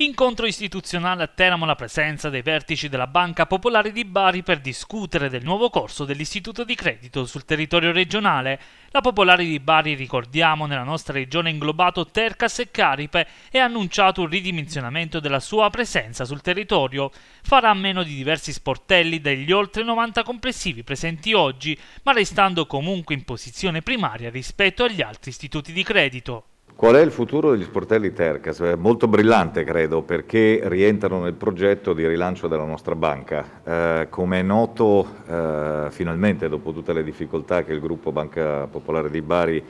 Incontro istituzionale a Teramo la presenza dei vertici della Banca Popolare di Bari per discutere del nuovo corso dell'istituto di credito sul territorio regionale. La Popolare di Bari, ricordiamo, nella nostra regione ha inglobato Tercas e Caripe e ha annunciato un ridimensionamento della sua presenza sul territorio. Farà a meno di diversi sportelli degli oltre 90 complessivi presenti oggi, ma restando comunque in posizione primaria rispetto agli altri istituti di credito. Qual è il futuro degli sportelli Tercas? Molto brillante credo perché rientrano nel progetto di rilancio della nostra banca. Eh, Come è noto eh, finalmente dopo tutte le difficoltà che il gruppo Banca Popolare di Bari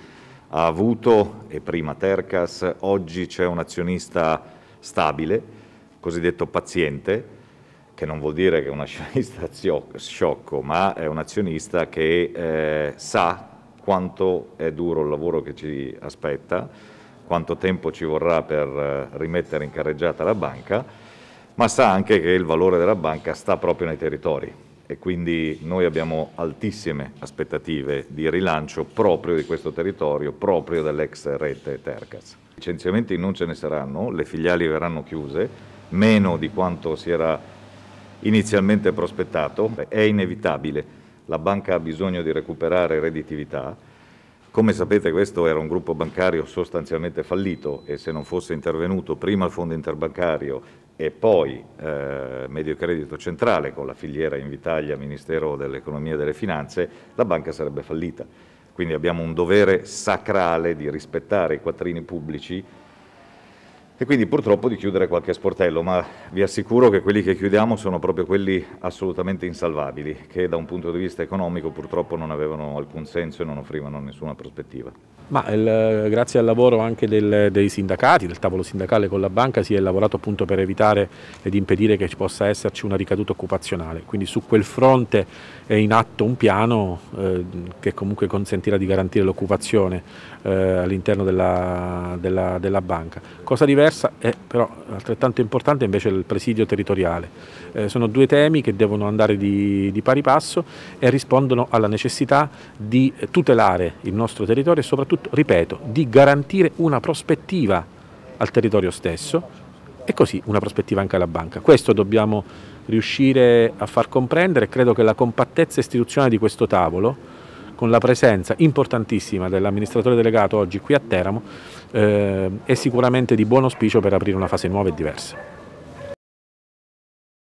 ha avuto e prima Tercas, oggi c'è un azionista stabile, cosiddetto paziente, che non vuol dire che è un azionista sciocco, ma è un azionista che eh, sa quanto è duro il lavoro che ci aspetta quanto tempo ci vorrà per eh, rimettere in carreggiata la banca, ma sa anche che il valore della banca sta proprio nei territori e quindi noi abbiamo altissime aspettative di rilancio proprio di questo territorio, proprio dell'ex rete Tercas. Licenziamenti non ce ne saranno, le filiali verranno chiuse, meno di quanto si era inizialmente prospettato, è inevitabile, la banca ha bisogno di recuperare redditività come sapete questo era un gruppo bancario sostanzialmente fallito e se non fosse intervenuto prima il fondo interbancario e poi eh, Medio Centrale con la filiera Invitalia, Ministero dell'Economia e delle Finanze, la banca sarebbe fallita. Quindi abbiamo un dovere sacrale di rispettare i quattrini pubblici e quindi purtroppo di chiudere qualche sportello, ma vi assicuro che quelli che chiudiamo sono proprio quelli assolutamente insalvabili, che da un punto di vista economico purtroppo non avevano alcun senso e non offrivano nessuna prospettiva. Ma il, eh, grazie al lavoro anche del, dei sindacati, del tavolo sindacale con la banca, si è lavorato appunto per evitare ed impedire che ci possa esserci una ricaduta occupazionale, quindi su quel fronte è in atto un piano eh, che comunque consentirà di garantire l'occupazione eh, all'interno della, della, della banca. Cosa diversa diversa, è eh, però altrettanto importante invece il presidio territoriale. Eh, sono due temi che devono andare di, di, pari passo e rispondono alla necessità di tutelare il nostro territorio e soprattutto, ripeto, di garantire una prospettiva al territorio stesso e così una prospettiva anche alla banca. Questo dobbiamo riuscire a far comprendere e credo che la compattezza istituzionale di questo tavolo con la presenza importantissima dell'amministratore delegato oggi qui a Teramo eh, è sicuramente di buon auspicio per aprire una fase nuova e diversa.